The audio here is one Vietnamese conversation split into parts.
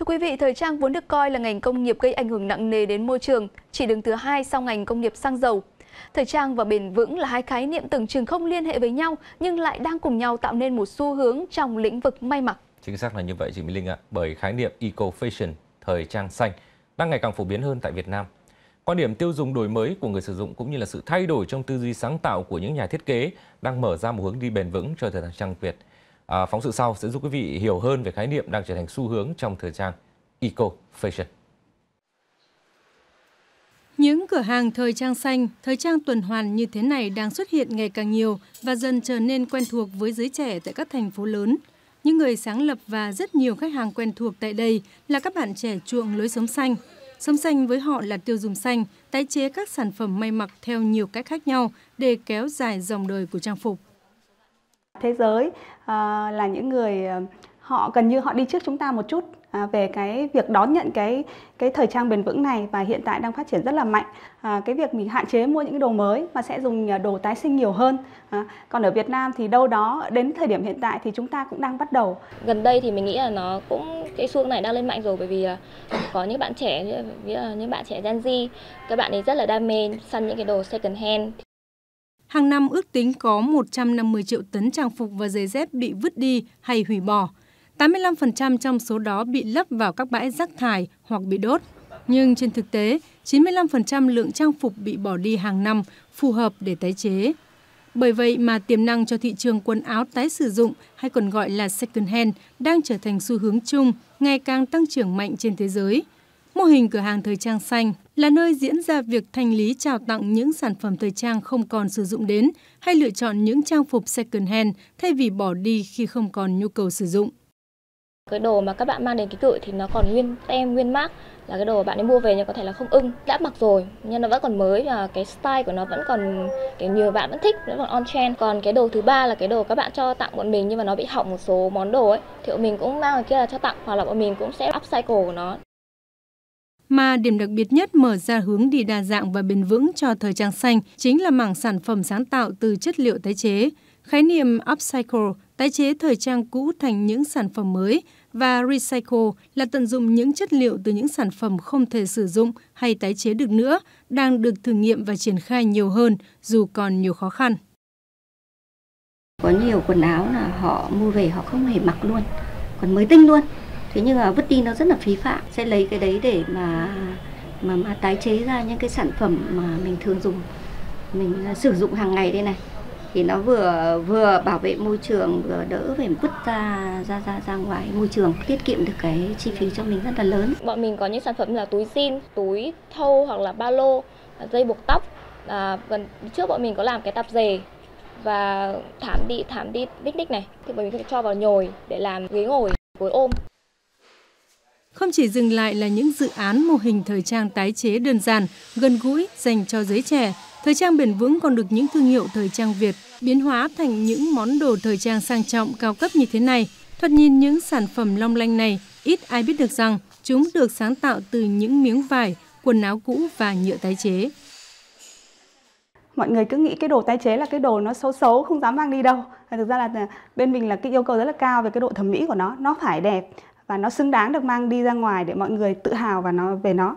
Thưa quý vị, thời trang vốn được coi là ngành công nghiệp gây ảnh hưởng nặng nề đến môi trường, chỉ đứng thứ hai sau ngành công nghiệp xăng dầu. Thời trang và bền vững là hai khái niệm tưởng chừng không liên hệ với nhau nhưng lại đang cùng nhau tạo nên một xu hướng trong lĩnh vực may mặc. Chính xác là như vậy chị Mỹ Linh ạ, à, bởi khái niệm eco fashion, thời trang xanh đang ngày càng phổ biến hơn tại Việt Nam. Quan điểm tiêu dùng đổi mới của người sử dụng cũng như là sự thay đổi trong tư duy sáng tạo của những nhà thiết kế đang mở ra một hướng đi bền vững cho thời trang Việt. À, phóng sự sau sẽ giúp quý vị hiểu hơn về khái niệm đang trở thành xu hướng trong thời trang eco fashion. Những cửa hàng thời trang xanh, thời trang tuần hoàn như thế này đang xuất hiện ngày càng nhiều và dần trở nên quen thuộc với giới trẻ tại các thành phố lớn. Những người sáng lập và rất nhiều khách hàng quen thuộc tại đây là các bạn trẻ chuộng lối sống xanh. Sống xanh với họ là tiêu dùng xanh, tái chế các sản phẩm may mặc theo nhiều cách khác nhau để kéo dài dòng đời của trang phục thế giới à, là những người ờ, họ gần như họ đi trước chúng ta một chút à, về cái việc đón nhận cái cái thời trang bền vững này và hiện tại đang phát triển rất là mạnh à, cái việc mình hạn chế mua những đồ mới mà sẽ dùng ờ, đồ tái sinh nhiều hơn à, còn ở Việt Nam thì đâu đó đến thời điểm hiện tại thì chúng ta cũng đang bắt đầu gần đây thì mình nghĩ là nó cũng cái xu này đang lên mạnh rồi bởi vì có những bạn trẻ như là những bạn trẻ Gen Z các bạn ấy rất là đam mê săn những cái đồ second hand Hàng năm ước tính có 150 triệu tấn trang phục và giày dép bị vứt đi hay hủy bỏ. 85% trong số đó bị lấp vào các bãi rác thải hoặc bị đốt. Nhưng trên thực tế, 95% lượng trang phục bị bỏ đi hàng năm phù hợp để tái chế. Bởi vậy mà tiềm năng cho thị trường quần áo tái sử dụng hay còn gọi là second hand đang trở thành xu hướng chung, ngày càng tăng trưởng mạnh trên thế giới – Mô hình cửa hàng thời trang xanh là nơi diễn ra việc thanh lý trao tặng những sản phẩm thời trang không còn sử dụng đến hay lựa chọn những trang phục second hand thay vì bỏ đi khi không còn nhu cầu sử dụng. Cái đồ mà các bạn mang đến ký cự thì nó còn nguyên tem, nguyên mác là cái đồ bạn ấy mua về nhưng có thể là không ưng, đã mặc rồi nhưng nó vẫn còn mới và cái style của nó vẫn còn kiểu nhiều bạn vẫn thích, vẫn còn on trend. Còn cái đồ thứ ba là cái đồ các bạn cho tặng bọn mình nhưng mà nó bị hỏng một số món đồ ấy thì bọn mình cũng mang ở kia là cho tặng hoặc là bọn mình cũng sẽ upcycle của nó mà điểm đặc biệt nhất mở ra hướng đi đa dạng và bền vững cho thời trang xanh chính là mảng sản phẩm sáng tạo từ chất liệu tái chế. Khái niệm upcycle, tái chế thời trang cũ thành những sản phẩm mới và recycle là tận dụng những chất liệu từ những sản phẩm không thể sử dụng hay tái chế được nữa đang được thử nghiệm và triển khai nhiều hơn dù còn nhiều khó khăn. Có nhiều quần áo là họ mua về họ không hề mặc luôn, còn mới tinh luôn thế nhưng mà vứt đi nó rất là phí phạm sẽ lấy cái đấy để mà mà, mà tái chế ra những cái sản phẩm mà mình thường dùng mình à, sử dụng hàng ngày đây này thì nó vừa vừa bảo vệ môi trường vừa đỡ phải vứt ra ra ra ra ngoài môi trường tiết kiệm được cái chi phí cho mình rất là lớn bọn mình có những sản phẩm là túi xin túi thâu hoặc là ba lô à, dây buộc tóc à, gần trước bọn mình có làm cái tạp dề và thảm đi thảm đi picnic này thì bọn mình cho vào nhồi để làm ghế ngồi gối ôm không chỉ dừng lại là những dự án mô hình thời trang tái chế đơn giản, gần gũi dành cho giới trẻ, thời trang bền vững còn được những thương hiệu thời trang Việt biến hóa thành những món đồ thời trang sang trọng cao cấp như thế này. Thoạt nhìn những sản phẩm long lanh này, ít ai biết được rằng chúng được sáng tạo từ những miếng vải, quần áo cũ và nhựa tái chế. Mọi người cứ nghĩ cái đồ tái chế là cái đồ nó xấu xấu, không dám mang đi đâu. Thực ra là bên mình là cái yêu cầu rất là cao về cái độ thẩm mỹ của nó, nó phải đẹp, và nó xứng đáng được mang đi ra ngoài để mọi người tự hào và nó về nó.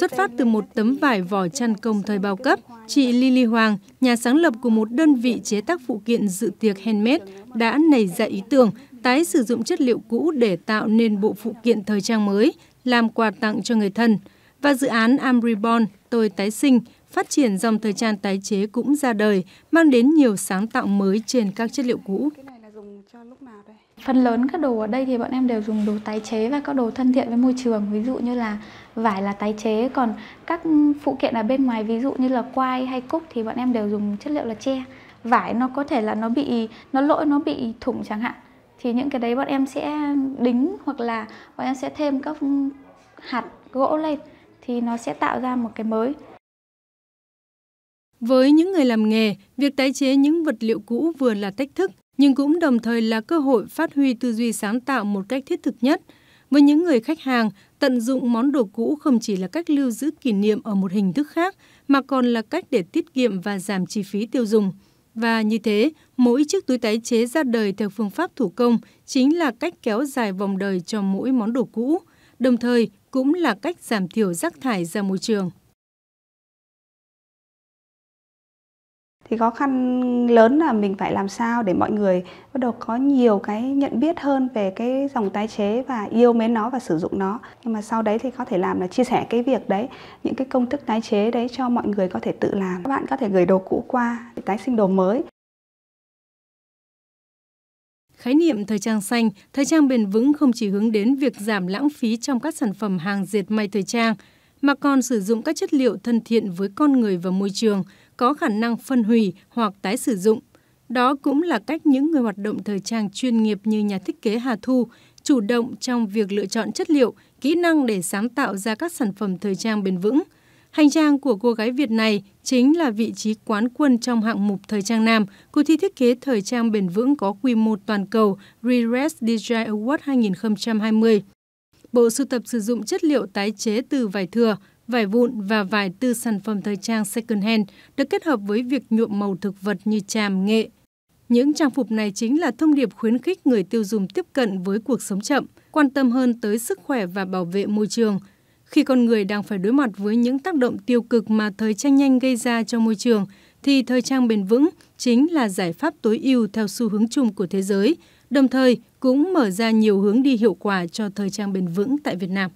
Xuất phát từ một tấm vải vỏ chăn công thời bao cấp, chị Lily Hoàng, nhà sáng lập của một đơn vị chế tác phụ kiện dự tiệc handmade, đã nảy ra ý tưởng tái sử dụng chất liệu cũ để tạo nên bộ phụ kiện thời trang mới, làm quà tặng cho người thân. Và dự án I'm Reborn, Tôi Tái Sinh, phát triển dòng thời trang tái chế cũng ra đời, mang đến nhiều sáng tạo mới trên các chất liệu cũ. Phần lớn các đồ ở đây thì bọn em đều dùng đồ tái chế và các đồ thân thiện với môi trường Ví dụ như là vải là tái chế Còn các phụ kiện ở bên ngoài ví dụ như là quai hay cúc thì bọn em đều dùng chất liệu là tre Vải nó có thể là nó bị, nó lỗi nó bị thủng chẳng hạn Thì những cái đấy bọn em sẽ đính hoặc là bọn em sẽ thêm các hạt gỗ lên Thì nó sẽ tạo ra một cái mới với những người làm nghề, việc tái chế những vật liệu cũ vừa là thách thức nhưng cũng đồng thời là cơ hội phát huy tư duy sáng tạo một cách thiết thực nhất. Với những người khách hàng, tận dụng món đồ cũ không chỉ là cách lưu giữ kỷ niệm ở một hình thức khác, mà còn là cách để tiết kiệm và giảm chi phí tiêu dùng. Và như thế, mỗi chiếc túi tái chế ra đời theo phương pháp thủ công chính là cách kéo dài vòng đời cho mỗi món đồ cũ, đồng thời cũng là cách giảm thiểu rác thải ra môi trường. thì khó khăn lớn là mình phải làm sao để mọi người bắt đầu có nhiều cái nhận biết hơn về cái dòng tái chế và yêu mến nó và sử dụng nó nhưng mà sau đấy thì có thể làm là chia sẻ cái việc đấy những cái công thức tái chế đấy cho mọi người có thể tự làm các bạn có thể gửi đồ cũ qua để tái sinh đồ mới Khái niệm thời trang xanh, thời trang bền vững không chỉ hướng đến việc giảm lãng phí trong các sản phẩm hàng diệt may thời trang – mà còn sử dụng các chất liệu thân thiện với con người và môi trường, có khả năng phân hủy hoặc tái sử dụng. Đó cũng là cách những người hoạt động thời trang chuyên nghiệp như nhà thiết kế Hà Thu chủ động trong việc lựa chọn chất liệu, kỹ năng để sáng tạo ra các sản phẩm thời trang bền vững. Hành trang của cô gái Việt này chính là vị trí quán quân trong hạng mục thời trang nam, cuộc thi thiết kế thời trang bền vững có quy mô toàn cầu Redress Design Award 2020 bộ sưu tập sử dụng chất liệu tái chế từ vải thừa, vải vụn và vải từ sản phẩm thời trang second hand được kết hợp với việc nhuộm màu thực vật như tràm, nghệ. Những trang phục này chính là thông điệp khuyến khích người tiêu dùng tiếp cận với cuộc sống chậm, quan tâm hơn tới sức khỏe và bảo vệ môi trường. Khi con người đang phải đối mặt với những tác động tiêu cực mà thời trang nhanh gây ra cho môi trường – thì thời trang bền vững chính là giải pháp tối ưu theo xu hướng chung của thế giới, đồng thời cũng mở ra nhiều hướng đi hiệu quả cho thời trang bền vững tại Việt Nam.